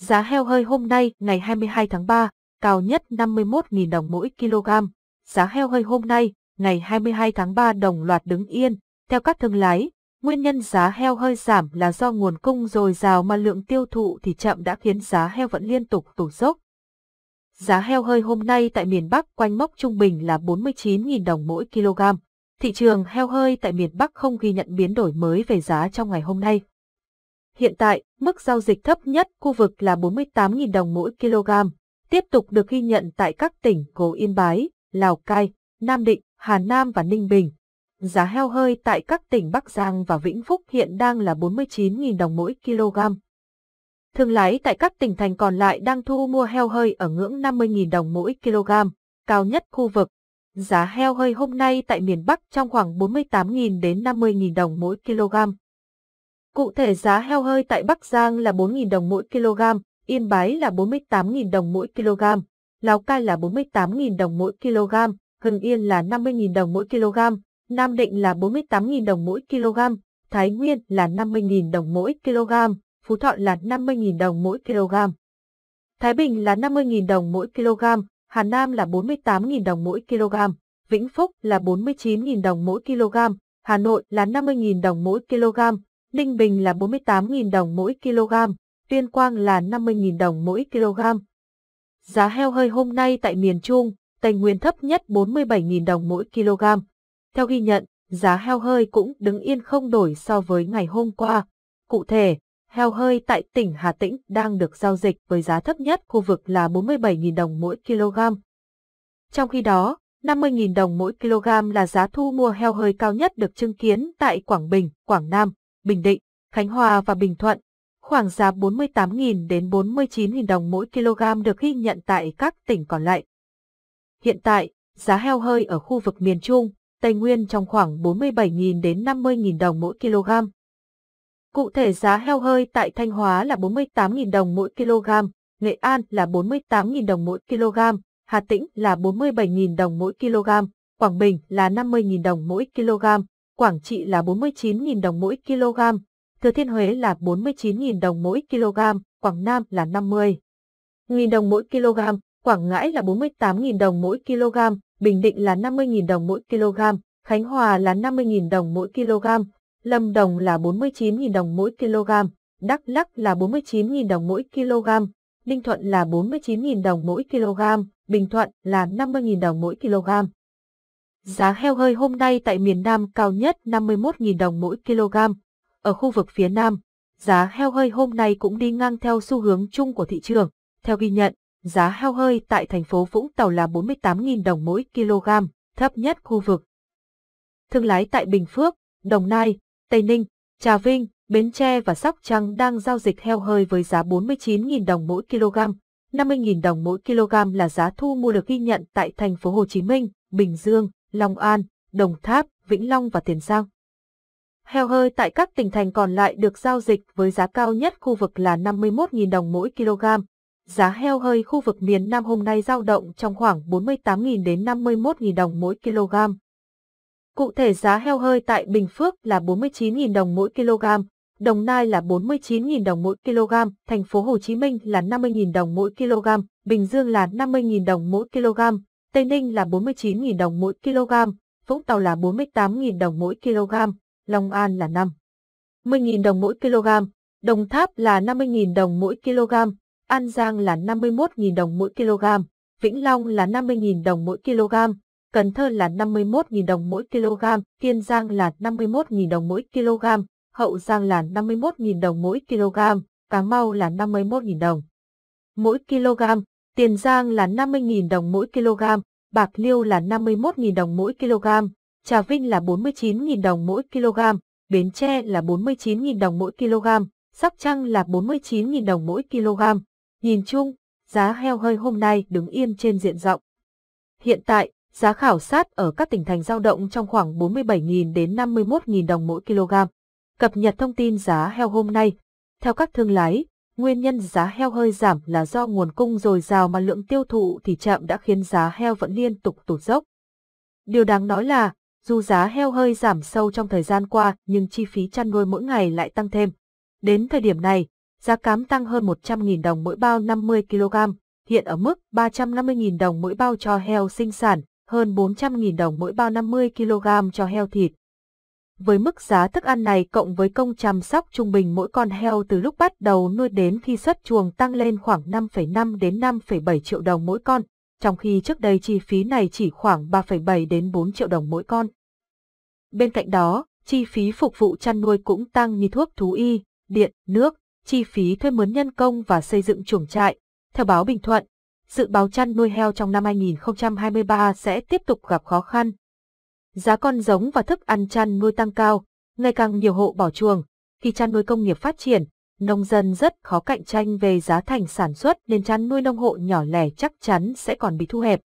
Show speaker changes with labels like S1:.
S1: Giá heo hơi hôm nay, ngày 22 tháng 3, cao nhất 51.000 đồng mỗi kg. Giá heo hơi hôm nay, ngày 22 tháng 3 đồng loạt đứng yên. Theo các thương lái, nguyên nhân giá heo hơi giảm là do nguồn cung dồi dào mà lượng tiêu thụ thì chậm đã khiến giá heo vẫn liên tục tụt dốc. Giá heo hơi hôm nay tại miền Bắc quanh mốc trung bình là 49.000 đồng mỗi kg. Thị trường heo hơi tại miền Bắc không ghi nhận biến đổi mới về giá trong ngày hôm nay. Hiện tại, mức giao dịch thấp nhất khu vực là 48.000 đồng mỗi kg, tiếp tục được ghi nhận tại các tỉnh Cố Yên Bái, Lào Cai, Nam Định, Hà Nam và Ninh Bình. Giá heo hơi tại các tỉnh Bắc Giang và Vĩnh Phúc hiện đang là 49.000 đồng mỗi kg. Thương lái tại các tỉnh thành còn lại đang thu mua heo hơi ở ngưỡng 50.000 đồng mỗi kg, cao nhất khu vực. Giá heo hơi hôm nay tại miền Bắc trong khoảng 48.000 đến 50.000 đồng mỗi kg, Cụ thể giá heo hơi tại Bắc Giang là 4.000 đồng mỗi kg, Yên Bái là 48.000 đồng mỗi kg, Lào Cai là 48.000 đồng mỗi kg, Hưng Yên là 50.000 đồng mỗi kg, Nam Định là 48.000 đồng mỗi kg, Thái Nguyên là 50.000 đồng mỗi kg, Phú Thọ là 50.000 đồng mỗi kg. Thái Bình là 50.000 đồng mỗi kg, Hà Nam là 48.000 đồng mỗi kg, Vĩnh Phúc là 49.000 đồng mỗi kg, Hà Nội là 50.000 đồng mỗi kg, Ninh Bình là 48.000 đồng mỗi kg, Tuyên Quang là 50.000 đồng mỗi kg. Giá heo hơi hôm nay tại miền Trung, Tây Nguyên thấp nhất 47.000 đồng mỗi kg. Theo ghi nhận, giá heo hơi cũng đứng yên không đổi so với ngày hôm qua. Cụ thể, heo hơi tại tỉnh Hà Tĩnh đang được giao dịch với giá thấp nhất khu vực là 47.000 đồng mỗi kg. Trong khi đó, 50.000 đồng mỗi kg là giá thu mua heo hơi cao nhất được chứng kiến tại Quảng Bình, Quảng Nam. Bình Định, Khánh Hòa và Bình Thuận. Khoảng giá 48.000 đến 49.000 đồng mỗi kg được ghi nhận tại các tỉnh còn lại. Hiện tại, giá heo hơi ở khu vực miền Trung, Tây Nguyên trong khoảng 47.000 đến 50.000 đồng mỗi kg. Cụ thể giá heo hơi tại Thanh Hóa là 48.000 đồng mỗi kg, Nghệ An là 48.000 đồng mỗi kg, Hà Tĩnh là 47.000 đồng mỗi kg, Quảng Bình là 50.000 đồng mỗi kg, Quảng Trị là 49.000 đồng mỗi kg, Thừa Thiên Huế là 49.000 đồng mỗi kg, Quảng Nam là 50.000 đồng mỗi kg, Quảng Ngãi là 48.000 đồng mỗi kg, Bình Định là 50.000 đồng mỗi kg, Khánh Hòa là 50.000 đồng mỗi kg, Lâm Đồng là 49.000 đồng mỗi kg, Đắk Lắk là 49.000 đồng mỗi kg, Ninh Thuận là 49.000 đồng mỗi kg, Bình Thuận là 50.000 đồng mỗi kg. Giá heo hơi hôm nay tại miền Nam cao nhất 51.000 đồng mỗi kg. Ở khu vực phía Nam, giá heo hơi hôm nay cũng đi ngang theo xu hướng chung của thị trường. Theo ghi nhận, giá heo hơi tại thành phố Vũng Tàu là 48.000 đồng mỗi kg, thấp nhất khu vực. Thương lái tại Bình Phước, Đồng Nai, Tây Ninh, Trà Vinh, Bến Tre và Sóc Trăng đang giao dịch heo hơi với giá 49.000 đồng mỗi kg. 50.000 đồng mỗi kg là giá thu mua được ghi nhận tại thành phố Hồ Chí Minh, Bình Dương, Long An, Đồng Tháp, Vĩnh Long và Tiền Giang. Heo hơi tại các tỉnh thành còn lại được giao dịch với giá cao nhất khu vực là 51.000 đồng mỗi kg. Giá heo hơi khu vực miền Nam hôm nay giao động trong khoảng 48.000 đến 51.000 đồng mỗi kg. Cụ thể giá heo hơi tại Bình Phước là 49.000 đồng mỗi kg, Đồng Nai là 49.000 đồng mỗi kg, thành phố Hồ Chí Minh là 50.000 đồng mỗi kg, Bình Dương là 50.000 đồng mỗi kg, Tây Ninh là 49.000 đồng mỗi kg, Vũng Tàu là 48.000 đồng mỗi kg, Long An là 5. 10.000 đồng mỗi kg, Đồng Tháp là 50.000 đồng mỗi kg, An Giang là 51.000 đồng mỗi kg, Vĩnh Long là 50.000 đồng mỗi kg, Cần Thơ là 51.000 đồng mỗi kg, Kiên Giang là 51.000 đồng mỗi kg, Hậu Giang là 51.000 đồng mỗi kg, Cà Mau là 51.000 đồng mỗi kg. Tiền Giang là 50.000 đồng mỗi kg, Bạc Liêu là 51.000 đồng mỗi kg, Trà Vinh là 49.000 đồng mỗi kg, Bến Tre là 49.000 đồng mỗi kg, Sóc Trăng là 49.000 đồng mỗi kg. Nhìn chung, giá heo hơi hôm nay đứng yên trên diện rộng. Hiện tại, giá khảo sát ở các tỉnh thành giao động trong khoảng 47.000 đến 51.000 đồng mỗi kg. Cập nhật thông tin giá heo hôm nay. Theo các thương lái, Nguyên nhân giá heo hơi giảm là do nguồn cung dồi dào mà lượng tiêu thụ thì chậm đã khiến giá heo vẫn liên tục tụt dốc. Điều đáng nói là, dù giá heo hơi giảm sâu trong thời gian qua nhưng chi phí chăn nuôi mỗi ngày lại tăng thêm. Đến thời điểm này, giá cám tăng hơn 100.000 đồng mỗi bao 50 kg, hiện ở mức 350.000 đồng mỗi bao cho heo sinh sản, hơn 400.000 đồng mỗi bao 50 kg cho heo thịt, với mức giá thức ăn này cộng với công chăm sóc trung bình mỗi con heo từ lúc bắt đầu nuôi đến khi xuất chuồng tăng lên khoảng 5,5 đến 5,7 triệu đồng mỗi con, trong khi trước đây chi phí này chỉ khoảng 3,7 đến 4 triệu đồng mỗi con. Bên cạnh đó, chi phí phục vụ chăn nuôi cũng tăng như thuốc thú y, điện, nước, chi phí thuê mướn nhân công và xây dựng chuồng trại. Theo báo Bình Thuận, dự báo chăn nuôi heo trong năm 2023 sẽ tiếp tục gặp khó khăn giá con giống và thức ăn chăn nuôi tăng cao, ngày càng nhiều hộ bỏ chuồng. Khi chăn nuôi công nghiệp phát triển, nông dân rất khó cạnh tranh về giá thành sản xuất nên chăn nuôi nông hộ nhỏ lẻ chắc chắn sẽ còn bị thu hẹp.